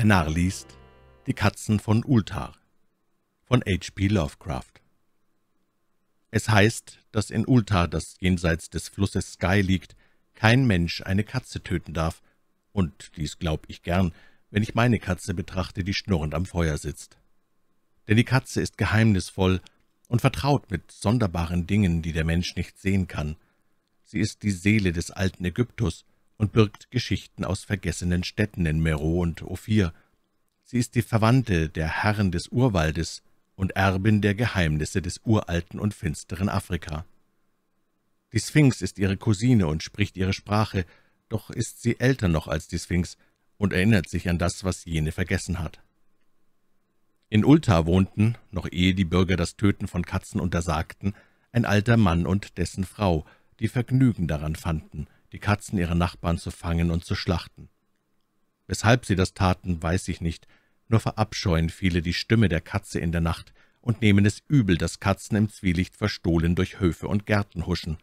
Der Narr liest Die Katzen von Ultar von H.P. Lovecraft Es heißt, dass in Ultar, das jenseits des Flusses Sky liegt, kein Mensch eine Katze töten darf, und dies glaub ich gern, wenn ich meine Katze betrachte, die schnurrend am Feuer sitzt. Denn die Katze ist geheimnisvoll und vertraut mit sonderbaren Dingen, die der Mensch nicht sehen kann. Sie ist die Seele des alten Ägyptus, und birgt Geschichten aus vergessenen Städten in Mero und Ophir. Sie ist die Verwandte der Herren des Urwaldes und Erbin der Geheimnisse des uralten und finsteren Afrika. Die Sphinx ist ihre Cousine und spricht ihre Sprache, doch ist sie älter noch als die Sphinx und erinnert sich an das, was jene vergessen hat. In Ulta wohnten, noch ehe die Bürger das Töten von Katzen untersagten, ein alter Mann und dessen Frau, die Vergnügen daran fanden – die Katzen ihrer Nachbarn zu fangen und zu schlachten. Weshalb sie das taten, weiß ich nicht, nur verabscheuen viele die Stimme der Katze in der Nacht und nehmen es übel, dass Katzen im Zwielicht verstohlen durch Höfe und Gärten huschen.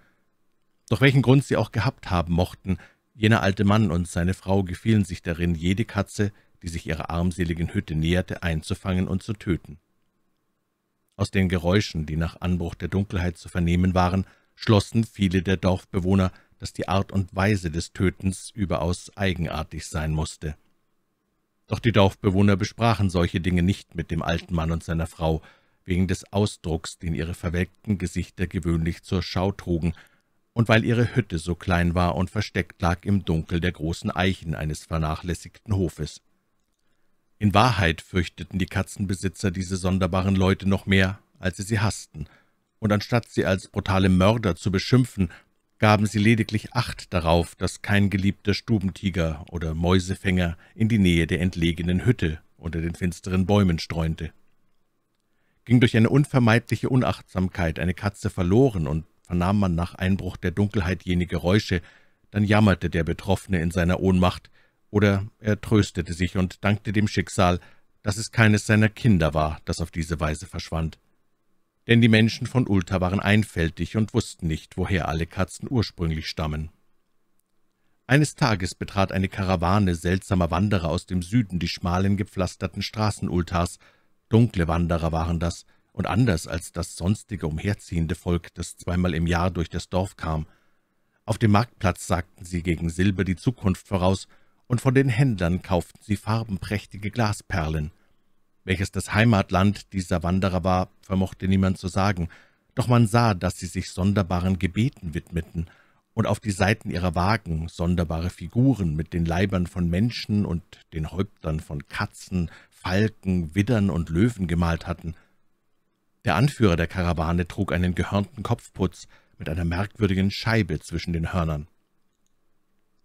Doch welchen Grund sie auch gehabt haben mochten, jener alte Mann und seine Frau gefielen sich darin, jede Katze, die sich ihrer armseligen Hütte näherte, einzufangen und zu töten. Aus den Geräuschen, die nach Anbruch der Dunkelheit zu vernehmen waren, schlossen viele der Dorfbewohner, dass die Art und Weise des Tötens überaus eigenartig sein musste. Doch die Dorfbewohner besprachen solche Dinge nicht mit dem alten Mann und seiner Frau, wegen des Ausdrucks, den ihre verwelkten Gesichter gewöhnlich zur Schau trugen, und weil ihre Hütte so klein war und versteckt lag im Dunkel der großen Eichen eines vernachlässigten Hofes. In Wahrheit fürchteten die Katzenbesitzer diese sonderbaren Leute noch mehr, als sie sie hassten, und anstatt sie als brutale Mörder zu beschimpfen, gaben sie lediglich Acht darauf, dass kein geliebter Stubentiger oder Mäusefänger in die Nähe der entlegenen Hütte unter den finsteren Bäumen streunte. Ging durch eine unvermeidliche Unachtsamkeit eine Katze verloren und vernahm man nach Einbruch der Dunkelheit jene Geräusche, dann jammerte der Betroffene in seiner Ohnmacht, oder er tröstete sich und dankte dem Schicksal, dass es keines seiner Kinder war, das auf diese Weise verschwand denn die Menschen von Ulta waren einfältig und wussten nicht, woher alle Katzen ursprünglich stammen. Eines Tages betrat eine Karawane seltsamer Wanderer aus dem Süden die schmalen, gepflasterten Straßen Ultas. Dunkle Wanderer waren das, und anders als das sonstige umherziehende Volk, das zweimal im Jahr durch das Dorf kam. Auf dem Marktplatz sagten sie gegen Silber die Zukunft voraus, und von den Händlern kauften sie farbenprächtige Glasperlen. Welches das Heimatland dieser Wanderer war, vermochte niemand zu sagen, doch man sah, dass sie sich sonderbaren Gebeten widmeten und auf die Seiten ihrer Wagen sonderbare Figuren mit den Leibern von Menschen und den Häuptern von Katzen, Falken, Widdern und Löwen gemalt hatten. Der Anführer der Karawane trug einen gehörnten Kopfputz mit einer merkwürdigen Scheibe zwischen den Hörnern.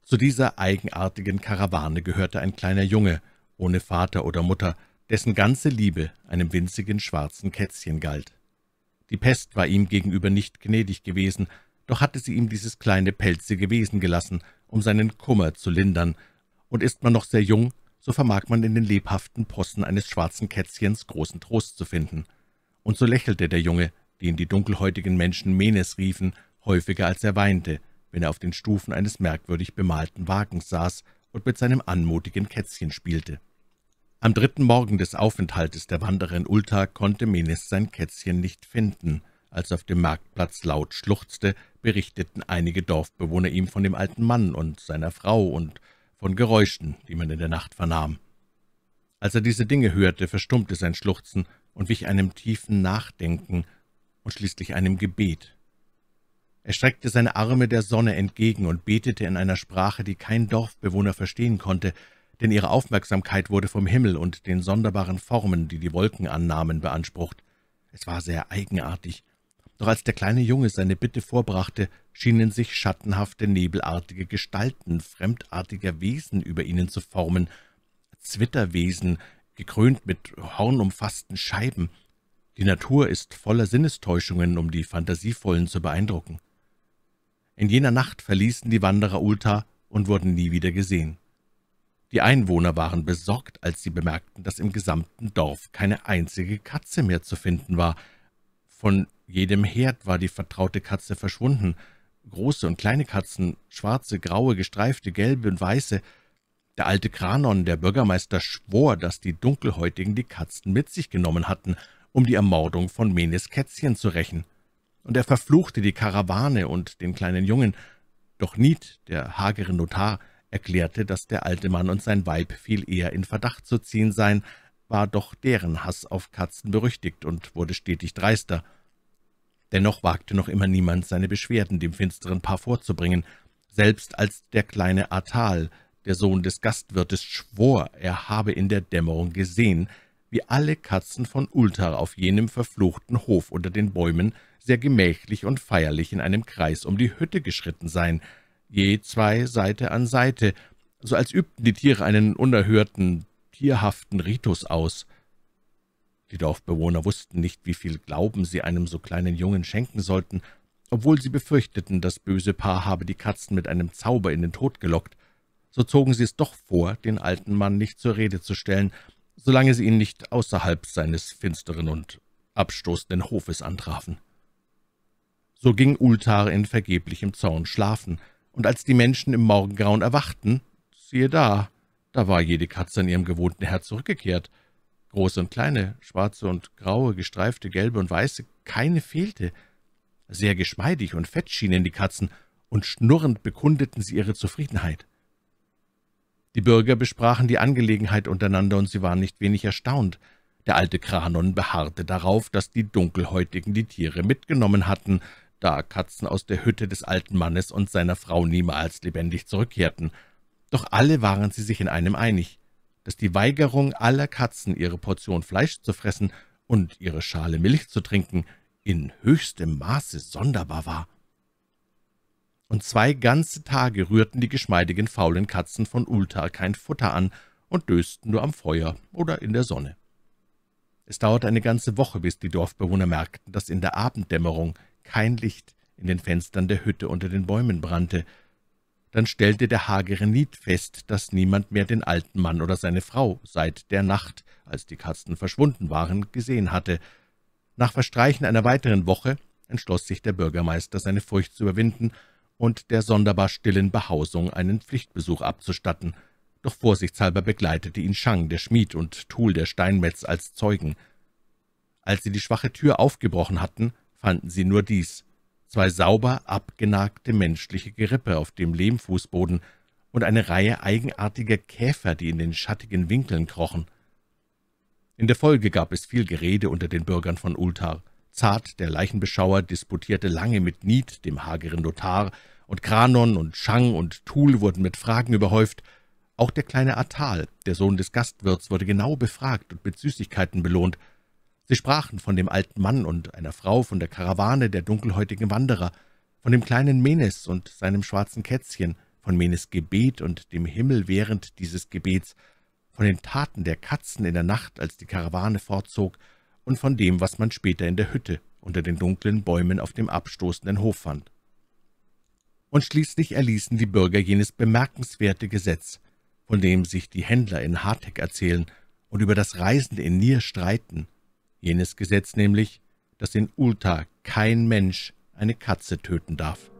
Zu dieser eigenartigen Karawane gehörte ein kleiner Junge, ohne Vater oder Mutter, dessen ganze Liebe einem winzigen schwarzen Kätzchen galt. Die Pest war ihm gegenüber nicht gnädig gewesen, doch hatte sie ihm dieses kleine pelzige Wesen gelassen, um seinen Kummer zu lindern, und ist man noch sehr jung, so vermag man in den lebhaften Possen eines schwarzen Kätzchens großen Trost zu finden. Und so lächelte der Junge, den die dunkelhäutigen Menschen Menes riefen, häufiger als er weinte, wenn er auf den Stufen eines merkwürdig bemalten Wagens saß und mit seinem anmutigen Kätzchen spielte. Am dritten Morgen des Aufenthaltes der Wanderer in Ulta konnte Menes sein Kätzchen nicht finden. Als auf dem Marktplatz laut schluchzte, berichteten einige Dorfbewohner ihm von dem alten Mann und seiner Frau und von Geräuschen, die man in der Nacht vernahm. Als er diese Dinge hörte, verstummte sein Schluchzen und wich einem tiefen Nachdenken und schließlich einem Gebet. Er streckte seine Arme der Sonne entgegen und betete in einer Sprache, die kein Dorfbewohner verstehen konnte, denn ihre Aufmerksamkeit wurde vom Himmel und den sonderbaren Formen, die die Wolken annahmen, beansprucht. Es war sehr eigenartig. Doch als der kleine Junge seine Bitte vorbrachte, schienen sich schattenhafte, nebelartige Gestalten fremdartiger Wesen über ihnen zu formen, Zwitterwesen, gekrönt mit hornumfassten Scheiben. Die Natur ist voller Sinnestäuschungen, um die Fantasievollen zu beeindrucken. In jener Nacht verließen die Wanderer Ulta und wurden nie wieder gesehen. Die Einwohner waren besorgt, als sie bemerkten, dass im gesamten Dorf keine einzige Katze mehr zu finden war. Von jedem Herd war die vertraute Katze verschwunden. Große und kleine Katzen, schwarze, graue, gestreifte, gelbe und weiße. Der alte Kranon, der Bürgermeister, schwor, dass die Dunkelhäutigen die Katzen mit sich genommen hatten, um die Ermordung von Menes Kätzchen zu rächen. Und er verfluchte die Karawane und den kleinen Jungen. Doch Niet, der hagere Notar, erklärte, dass der alte Mann und sein Weib viel eher in Verdacht zu ziehen seien, war doch deren Hass auf Katzen berüchtigt und wurde stetig dreister. Dennoch wagte noch immer niemand, seine Beschwerden dem finsteren Paar vorzubringen, selbst als der kleine Atal, der Sohn des Gastwirtes, schwor, er habe in der Dämmerung gesehen, wie alle Katzen von Ultar auf jenem verfluchten Hof unter den Bäumen sehr gemächlich und feierlich in einem Kreis um die Hütte geschritten seien, je zwei Seite an Seite, so als übten die Tiere einen unerhörten, tierhaften Ritus aus. Die Dorfbewohner wussten nicht, wie viel Glauben sie einem so kleinen Jungen schenken sollten, obwohl sie befürchteten, das böse Paar habe die Katzen mit einem Zauber in den Tod gelockt. So zogen sie es doch vor, den alten Mann nicht zur Rede zu stellen, solange sie ihn nicht außerhalb seines finsteren und abstoßenden Hofes antrafen. So ging Ultar in vergeblichem Zorn schlafen, und als die Menschen im Morgengrauen erwachten, siehe da, da war jede Katze an ihrem gewohnten Herd zurückgekehrt. Große und kleine, schwarze und graue, gestreifte, gelbe und weiße, keine fehlte. Sehr geschmeidig und fett schienen die Katzen, und schnurrend bekundeten sie ihre Zufriedenheit. Die Bürger besprachen die Angelegenheit untereinander, und sie waren nicht wenig erstaunt. Der alte Kranon beharrte darauf, dass die Dunkelhäutigen die Tiere mitgenommen hatten, da Katzen aus der Hütte des alten Mannes und seiner Frau niemals lebendig zurückkehrten. Doch alle waren sie sich in einem einig, dass die Weigerung aller Katzen, ihre Portion Fleisch zu fressen und ihre Schale Milch zu trinken, in höchstem Maße sonderbar war. Und zwei ganze Tage rührten die geschmeidigen, faulen Katzen von Ultar kein Futter an und dösten nur am Feuer oder in der Sonne. Es dauerte eine ganze Woche, bis die Dorfbewohner merkten, dass in der Abenddämmerung kein Licht in den Fenstern der Hütte unter den Bäumen brannte. Dann stellte der hagere Nied fest, dass niemand mehr den alten Mann oder seine Frau seit der Nacht, als die Katzen verschwunden waren, gesehen hatte. Nach Verstreichen einer weiteren Woche entschloss sich der Bürgermeister, seine Furcht zu überwinden und der sonderbar stillen Behausung einen Pflichtbesuch abzustatten. Doch vorsichtshalber begleitete ihn Shang, der Schmied, und Thul, der Steinmetz, als Zeugen. Als sie die schwache Tür aufgebrochen hatten, fanden sie nur dies, zwei sauber abgenagte menschliche Gerippe auf dem Lehmfußboden und eine Reihe eigenartiger Käfer, die in den schattigen Winkeln krochen. In der Folge gab es viel Gerede unter den Bürgern von Ultar. Zart, der Leichenbeschauer, disputierte lange mit Nied, dem hageren Notar, und Kranon und Chang und Thul wurden mit Fragen überhäuft. Auch der kleine Atal, der Sohn des Gastwirts, wurde genau befragt und mit Süßigkeiten belohnt – Sie sprachen von dem alten Mann und einer Frau, von der Karawane der dunkelhäutigen Wanderer, von dem kleinen Menes und seinem schwarzen Kätzchen, von Menes Gebet und dem Himmel während dieses Gebets, von den Taten der Katzen in der Nacht, als die Karawane fortzog, und von dem, was man später in der Hütte unter den dunklen Bäumen auf dem abstoßenden Hof fand. Und schließlich erließen die Bürger jenes bemerkenswerte Gesetz, von dem sich die Händler in Hartek erzählen und über das Reisende in Nier streiten, jenes Gesetz nämlich, dass in Ulta kein Mensch eine Katze töten darf.